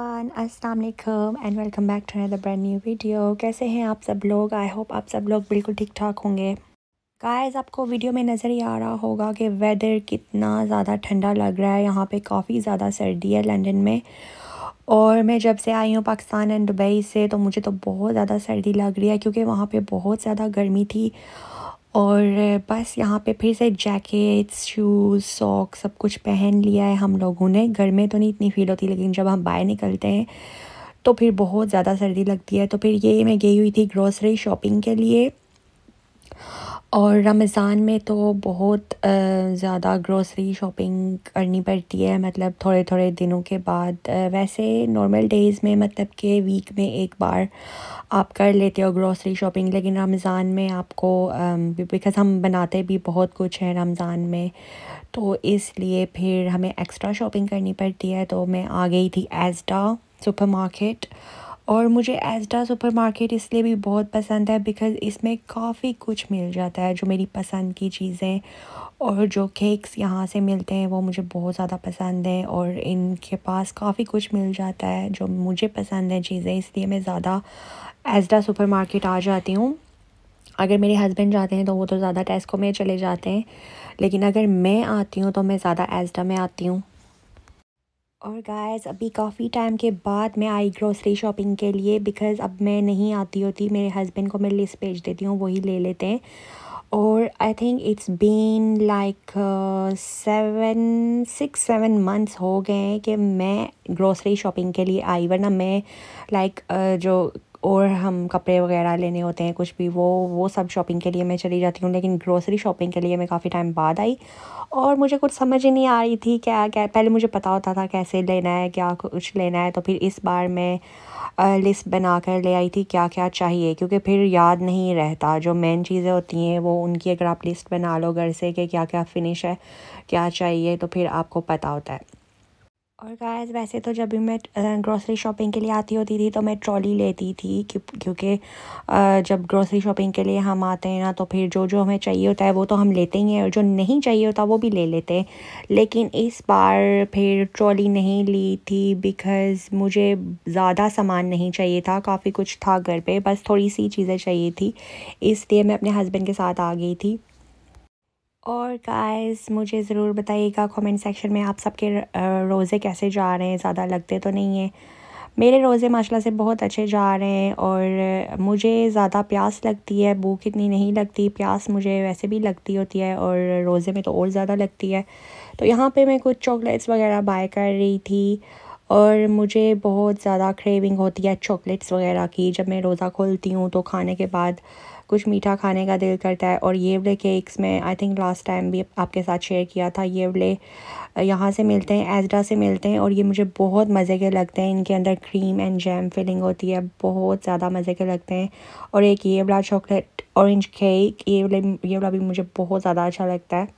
everyone अस्सलाम वालेकुम and welcome back to another brand new video कैसे हैं आप सब लोग आई होप आप सब लोग बिल्कुल ठीक ठाक होंगे गाइस आपको वीडियो में नज़र ही आ रहा होगा कि वेदर कितना ज़्यादा ठंडा लग रहा है यहाँ पे काफ़ी ज़्यादा सर्दी है लंदन में और मैं जब से आई हूँ पाकिस्तान एंड दुबई से तो मुझे तो बहुत ज़्यादा सर्दी लग रही है क्योंकि वहाँ पर बहुत ज़्यादा गर्मी थी और बस यहाँ पे फिर से जैकेट्स शूज़ सॉक सब कुछ पहन लिया है हम लोगों ने घर में तो नहीं इतनी फील होती लेकिन जब हम बाहर निकलते हैं तो फिर बहुत ज़्यादा सर्दी लगती है तो फिर ये मैं गई हुई थी ग्रॉसरी शॉपिंग के लिए और रमज़ान में तो बहुत ज़्यादा ग्रोसरी शॉपिंग करनी पड़ती है मतलब थोड़े थोड़े दिनों के बाद वैसे नॉर्मल डेज़ में मतलब के वीक में एक बार आप कर लेते हो ग्रोसरी शॉपिंग लेकिन रमज़ान में आपको बिकॉज़ हम बनाते भी बहुत कुछ हैं रमज़ान में तो इसलिए फिर हमें एक्स्ट्रा शॉपिंग करनी पड़ती है तो मैं आ गई थी एजडा सुपर मार्केट और मुझे एजडा मार्केट इसलिए भी बहुत पसंद है बिकॉज़ इसमें काफ़ी कुछ मिल जाता है जो मेरी पसंद की चीज़ें और जो केक्स यहाँ से मिलते हैं वो मुझे बहुत ज़्यादा पसंद हैं और इनके पास काफ़ी कुछ मिल जाता है जो मुझे पसंद है चीज़ें इसलिए मैं ज़्यादा एजडा मार्केट आ जाती हूँ अगर मेरे हस्बैंड जाते हैं तो वो तो ज़्यादा टेस्को में चले जाते हैं लेकिन अगर मैं आती हूँ तो मैं ज़्यादा एजडा में आती हूँ और गाइस अभी काफ़ी टाइम के बाद मैं आई ग्रोसरी शॉपिंग के लिए बिकॉज़ अब मैं नहीं आती होती मेरे हस्बैंड को मैं लिस्ट भेज देती हूँ वही ले लेते हैं और I think it's been like seven six seven months हो गए हैं कि मैं ग्रोसरी शॉपिंग के लिए आई वरना मैं लाइक like, uh, जो और हम कपड़े वगैरह लेने होते हैं कुछ भी वो वो सब शॉपिंग के लिए मैं चली जाती हूँ लेकिन ग्रोसरी शॉपिंग के लिए मैं काफ़ी टाइम बाद आई और मुझे कुछ समझ ही नहीं आ रही थी क्या क्या पहले मुझे पता होता था कैसे लेना है क्या कुछ लेना है तो फिर इस बार मैं लिस्ट बना कर ले आई थी क्या क्या चाहिए क्योंकि फिर याद नहीं रहता जो मेन चीज़ें होती हैं वो उनकी अगर आप लिस्ट बना लो घर से कि क्या क्या फ़िनिश है क्या चाहिए तो फिर आपको पता होता है और गाइस वैसे तो जब भी मैं ग्रॉसरी शॉपिंग के लिए आती होती थी तो मैं ट्रॉली लेती थी क्योंकि जब ग्रॉसरी शॉपिंग के लिए हम आते हैं ना तो फिर जो जो हमें चाहिए होता है वो तो हम लेते ही हैं और जो नहीं चाहिए होता वो भी ले लेते हैं लेकिन इस बार फिर ट्रॉली नहीं ली थी बिकॉज़ मुझे ज़्यादा सामान नहीं चाहिए था काफ़ी कुछ था घर पर बस थोड़ी सी चीज़ें चाहिए थी इसलिए मैं अपने हस्बैंड के साथ आ गई थी और गाइस मुझे ज़रूर बताइएगा कमेंट सेक्शन में आप सबके रोज़े कैसे जा रहे हैं ज़्यादा लगते तो नहीं है मेरे रोज़े माशाल्लाह से बहुत अच्छे जा रहे हैं और मुझे ज़्यादा प्यास लगती है भूख इतनी नहीं लगती प्यास मुझे वैसे भी लगती होती है और रोज़े में तो और ज़्यादा लगती है तो यहाँ पे मैं कुछ चॉकलेट्स वगैरह बाय कर रही थी और मुझे बहुत ज़्यादा क्रेविंग होती है चॉकलेट्स वगैरह की जब मैं रोज़ा खोलती हूँ तो खाने के बाद कुछ मीठा खाने का दिल करता है और ये वाले केक्स में आई थिंक लास्ट टाइम भी आपके साथ शेयर किया था ये वाले यहाँ से मिलते हैं एजडा से मिलते हैं और ये मुझे बहुत मज़े के लगते हैं इनके अंदर क्रीम एंड जैम फिलिंग होती है बहुत ज़्यादा मज़े के लगते हैं और एक ये वाला चॉकलेट ऑरेंज केक ये वाले ये वाला भी मुझे बहुत ज़्यादा अच्छा लगता है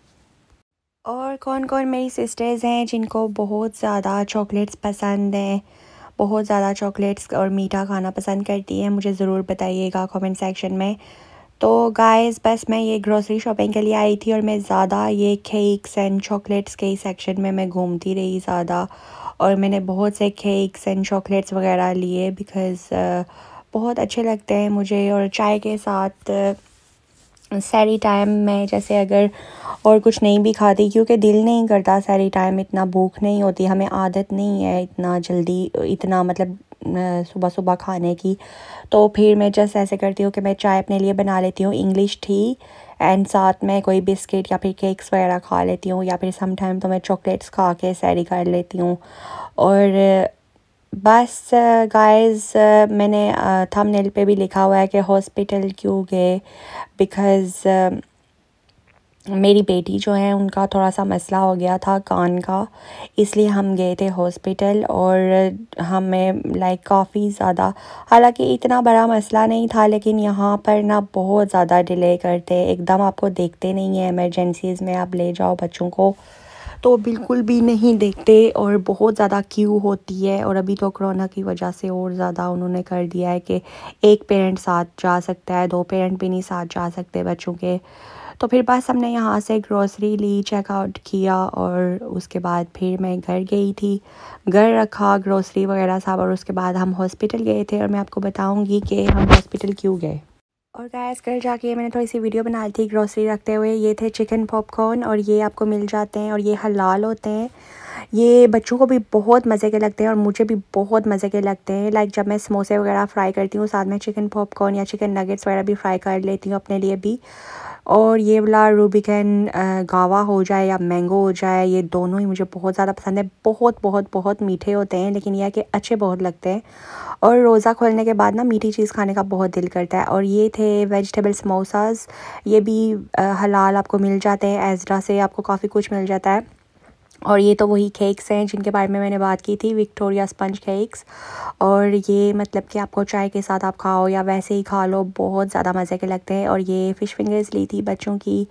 और कौन कौन मेरी सिस्टर्स हैं जिनको बहुत ज़्यादा चॉकलेट्स पसंद हैं बहुत ज़्यादा चॉकलेट्स और मीठा खाना पसंद करती हैं मुझे ज़रूर बताइएगा कमेंट सेक्शन में तो गाइस बस मैं ये ग्रोसरी शॉपिंग के लिए आई थी और मैं ज़्यादा ये केक्स एंड चॉकलेट्स के सेक्शन में मैं घूमती रही ज़्यादा और मैंने बहुत से केक्स एंड चॉकलेट्स वगैरह लिए बिकॉज़ बहुत अच्छे लगते हैं मुझे और चाय के साथ सैरी टाइम मैं जैसे अगर और कुछ नहीं भी खाती क्योंकि दिल नहीं करता सैरी टाइम इतना भूख नहीं होती हमें आदत नहीं है इतना जल्दी इतना मतलब सुबह सुबह खाने की तो फिर मैं जस्ट ऐसे करती हूँ कि मैं चाय अपने लिए बना लेती हूँ इंग्लिश थी एंड साथ में कोई बिस्किट या फिर केक्स वगैरह खा लेती हूँ या फिर समटाइम तो मैं चॉकलेट्स खा के सैरी कर लेती हूँ और बस गाइस मैंने थंबनेल पे भी लिखा हुआ है कि हॉस्पिटल क्यों गए बिकॉज़ मेरी बेटी जो है उनका थोड़ा सा मसला हो गया था कान का इसलिए हम गए थे हॉस्पिटल और हमें लाइक काफ़ी ज़्यादा हालांकि इतना बड़ा मसला नहीं था लेकिन यहाँ पर ना बहुत ज़्यादा डिले करते एकदम आपको देखते नहीं है एमरजेंसीज़ में आप ले जाओ बच्चों को तो बिल्कुल भी नहीं देखते और बहुत ज़्यादा क्यू होती है और अभी तो कोरोना की वजह से और ज़्यादा उन्होंने कर दिया है कि एक पेरेंट साथ जा सकता है दो पेरेंट भी नहीं साथ जा सकते बच्चों के तो फिर बस हमने यहाँ से ग्रोसरी ली चेकआउट किया और उसके बाद फिर मैं घर गई थी घर रखा ग्रॉसरी वगैरह सब और उसके बाद हम हॉस्पिटल गए थे और मैं आपको बताऊँगी कि हम हॉस्पिटल क्यों गए और गैस कल जाके मैंने थोड़ी सी वीडियो बना ली थी ग्रोसरी रखते हुए ये थे चिकन पॉपकॉर्न और ये आपको मिल जाते हैं और ये हलाल होते हैं ये बच्चों को भी बहुत मज़े के लगते हैं और मुझे भी बहुत मज़े के लगते हैं लाइक जब मैं समोसे वगैरह फ्राई करती हूँ साथ में चिकन पॉपकॉर्न या चिकन नगेट्स वगैरह भी फ्राई कर लेती हूँ अपने लिए भी और ये वाला रूबिकन गावा हो जाए या मैंगो हो जाए ये दोनों ही मुझे बहुत ज़्यादा पसंद है बहुत बहुत बहुत मीठे होते हैं लेकिन यह कि अच्छे बहुत लगते हैं और रोज़ा खोलने के बाद ना मीठी चीज़ खाने का बहुत दिल करता है और ये थे वेजिटेबल समोसाज ये भी हलाल आपको मिल जाते हैं एजरा से आपको काफ़ी कुछ मिल जाता है और ये तो वही केक्स हैं जिनके बारे में मैंने बात की थी विक्टोरिया स्पंज केक्स और ये मतलब कि आपको चाय के साथ आप खाओ या वैसे ही खा लो बहुत ज़्यादा मज़े के लगते हैं और ये फ़िश फिंगर्स ली थी बच्चों की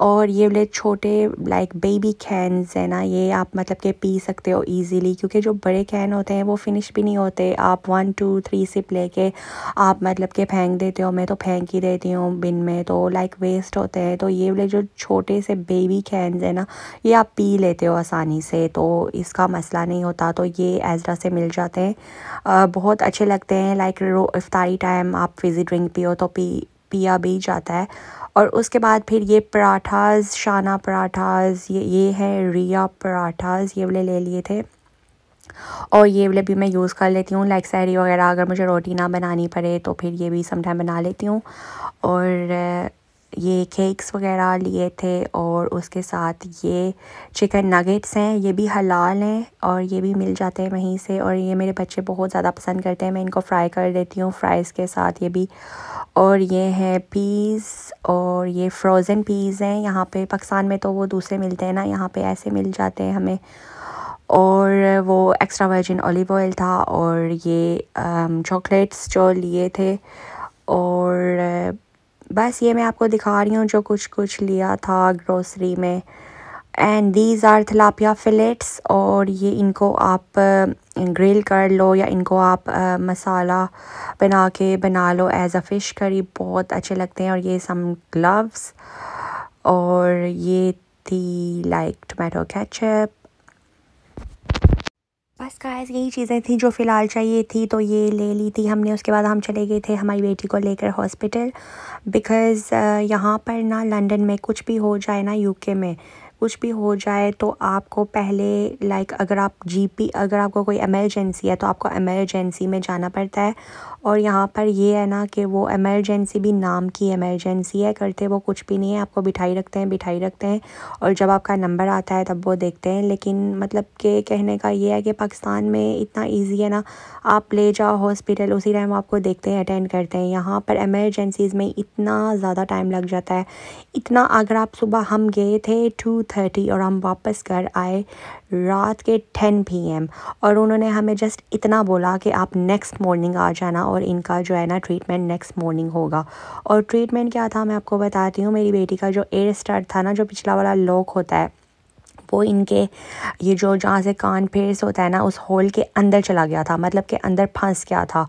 और ये बोले छोटे लाइक बेबी कैंस हैं ना ये आप मतलब के पी सकते हो ईज़िली क्योंकि जो बड़े कैन होते हैं वो फिनिश भी नहीं होते आप वन टू थ्री सिप लेके आप मतलब के फेंक देते हो मैं तो फेंक ही देती हूँ बिन में तो लाइक वेस्ट होते हैं तो ये बोले जो छोटे से बेबी कैंस हैं ना ये आप पी लेते हो आसानी से तो इसका मसला नहीं होता तो ये एजरा से मिल जाते हैं बहुत अच्छे लगते हैं लाइक रो इफ्तारी टाइम आप फिज़ी ड्रिंक पियो तो पी पिया भी जाता है और उसके बाद फिर ये पराठाज शाना पराठाज ये ये है रिया पराठाज ये वाले ले लिए थे और ये वाले भी मैं यूज़ कर लेती हूँ लाइक सहरी वगैरह अगर मुझे रोटी ना बनानी पड़े तो फिर ये भी समटाइम बना लेती हूँ और ये केक्स वगैरह लिए थे और उसके साथ ये चिकन नगेट्स हैं ये भी हलाल हैं और ये भी मिल जाते हैं वहीं से और ये मेरे बच्चे बहुत ज़्यादा पसंद करते हैं मैं इनको फ्राई कर देती हूँ फ्राइज़ के साथ ये भी और ये हैं पीज़ और ये फ्रोज़न पीज़ हैं यहाँ पे पाकिस्तान में तो वो दूसरे मिलते हैं ना यहाँ पे ऐसे मिल जाते हैं हमें और वो एक्स्ट्रा वर्जिन ऑलिव ऑयल था और ये चॉकलेट्स जो लिए थे और बस ये मैं आपको दिखा रही हूँ जो कुछ कुछ लिया था ग्रोसरी में and these are tilapia fillets और ये इनको आप ग्रिल कर लो या इनको आप आ, मसाला बना के बना लो एज अ फ़िश करी बहुत अच्छे लगते हैं और ये सम ग्लव्स और ये थी लाइक टमाटो कैचअप बस गाइस यही चीज़ें थी जो फ़िलहाल चाहिए थी तो ये ले ली थी हमने उसके बाद हम चले गए थे हमारी बेटी को लेकर हॉस्पिटल बिकॉज़ यहाँ पर ना लंदन में कुछ भी हो जाए ना यूके में कुछ भी हो जाए तो आपको पहले लाइक अगर आप जीपी अगर आपको कोई एमरजेंसी है तो आपको एमरजेंसी में जाना पड़ता है और यहाँ पर ये है ना कि वो एमरजेंसी भी नाम की एमरजेंसी है करते वो कुछ भी नहीं है आपको बिठाई रखते हैं बिठाई रखते हैं और जब आपका नंबर आता है तब वो देखते हैं लेकिन मतलब के कहने का ये है कि पाकिस्तान में इतना ईजी है ना आप ले जाओ हॉस्पिटल उसी टाइम आपको देखते हैं अटेंड करते हैं यहाँ पर एमरजेंसीज़ में इतना ज़्यादा टाइम लग जाता है इतना अगर आप सुबह हम गए थे टू थर्टी और हम वापस घर आए रात के टेन पी एम और उन्होंने हमें जस्ट इतना बोला कि आप नेक्स्ट मॉर्निंग आ जाना और इनका जो है ना ट्रीटमेंट नेक्स्ट मॉर्निंग होगा और ट्रीटमेंट क्या था मैं आपको बताती हूँ मेरी बेटी का जो एयर स्टार्ट था ना जो पिछला वाला लॉक होता है वो इनके ये जो जहाँ से कान फेस होता है ना उस होल के अंदर चला गया था मतलब के अंदर फंस गया था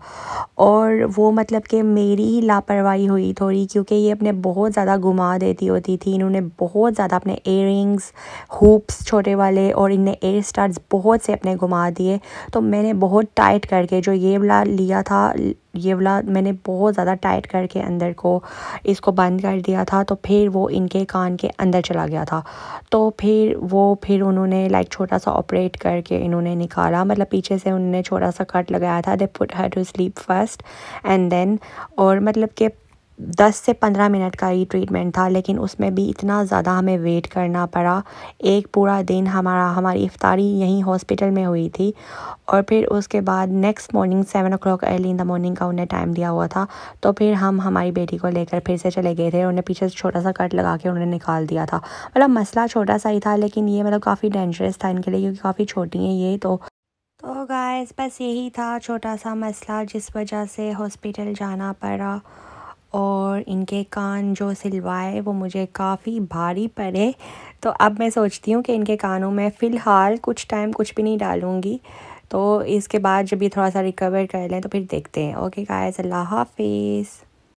और वो मतलब कि मेरी ही लापरवाही हुई थोड़ी क्योंकि ये अपने बहुत ज़्यादा घुमा देती होती थी इन्होंने बहुत ज़्यादा अपने एयर रिंग्स हुप्स छोटे वाले और इनने एयर स्टार्स बहुत से अपने घुमा दिए तो मैंने बहुत टाइट करके जो ये वाला लिया था ये वाला मैंने बहुत ज़्यादा टाइट करके अंदर को इसको बंद कर दिया था तो फिर वो इनके कान के अंदर चला गया था तो फिर वो फिर उन्होंने लाइक छोटा सा ऑपरेट करके इन्होंने निकाला मतलब पीछे से उन्होंने छोटा सा कट लगाया था they put her to sleep first and then और मतलब कि दस से पंद्रह मिनट का ही ट्रीटमेंट था लेकिन उसमें भी इतना ज़्यादा हमें वेट करना पड़ा एक पूरा दिन हमारा हमारी इफ्तारी यहीं हॉस्पिटल में हुई थी और फिर उसके बाद next morning seven o'clock early in the morning का उन्हें टाइम दिया हुआ था तो फिर हम हमारी बेटी को लेकर फिर से चले गए थे उन्हें पीछे छोटा सा कट लगा के उन्होंने निकाल दिया था मतलब मसला छोटा सा ही था लेकिन ये मतलब काफ़ी डेंजरस था इनके लिए क्योंकि काफ़ी छोटी हैं ये तो तो गाइस बस यही था छोटा सा मसला जिस वजह से हॉस्पिटल जाना पड़ा और इनके कान जो सिलवाए वो मुझे काफ़ी भारी पड़े तो अब मैं सोचती हूँ कि इनके कानों में फ़िलहाल कुछ टाइम कुछ भी नहीं डालूँगी तो इसके बाद जब ये थोड़ा सा रिकवर कर लें तो फिर देखते हैं ओके गाइस अल्लाह हाफिज़